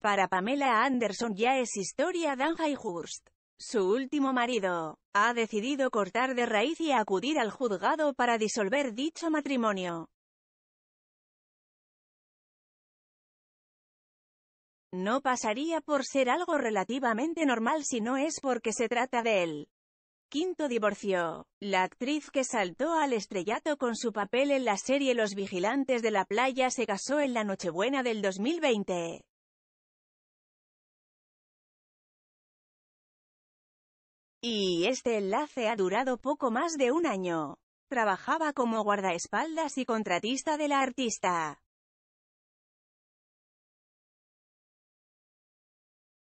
Para Pamela Anderson ya es historia Dan Hurst. Su último marido ha decidido cortar de raíz y acudir al juzgado para disolver dicho matrimonio. No pasaría por ser algo relativamente normal si no es porque se trata de él. Quinto divorcio. La actriz que saltó al estrellato con su papel en la serie Los Vigilantes de la Playa se casó en la Nochebuena del 2020. Y este enlace ha durado poco más de un año. Trabajaba como guardaespaldas y contratista de la artista.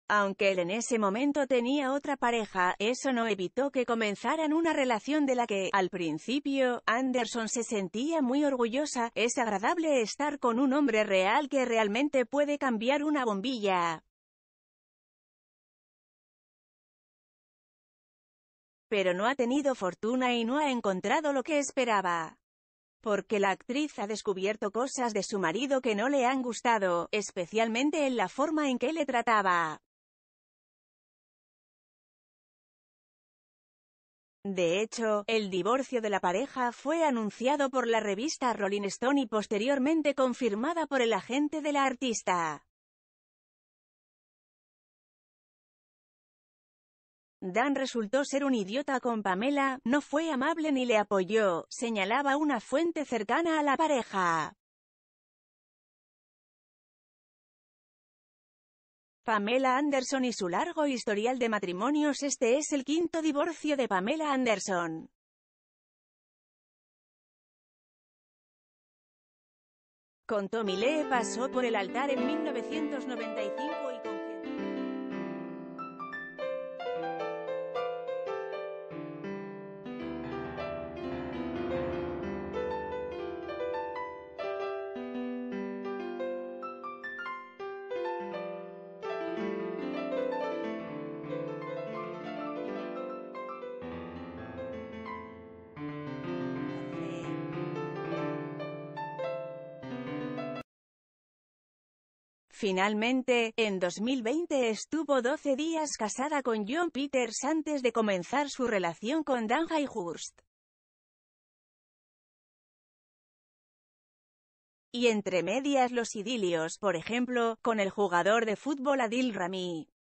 Aunque él en ese momento tenía otra pareja, eso no evitó que comenzaran una relación de la que, al principio, Anderson se sentía muy orgullosa. Es agradable estar con un hombre real que realmente puede cambiar una bombilla. pero no ha tenido fortuna y no ha encontrado lo que esperaba. Porque la actriz ha descubierto cosas de su marido que no le han gustado, especialmente en la forma en que le trataba. De hecho, el divorcio de la pareja fue anunciado por la revista Rolling Stone y posteriormente confirmada por el agente de la artista. Dan resultó ser un idiota con Pamela, no fue amable ni le apoyó, señalaba una fuente cercana a la pareja. Pamela Anderson y su largo historial de matrimonios Este es el quinto divorcio de Pamela Anderson. Con Tommy Lee pasó por el altar en 1995 Finalmente, en 2020 estuvo 12 días casada con John Peters antes de comenzar su relación con Dan Hurst. Y entre medias los idilios, por ejemplo, con el jugador de fútbol Adil Rami.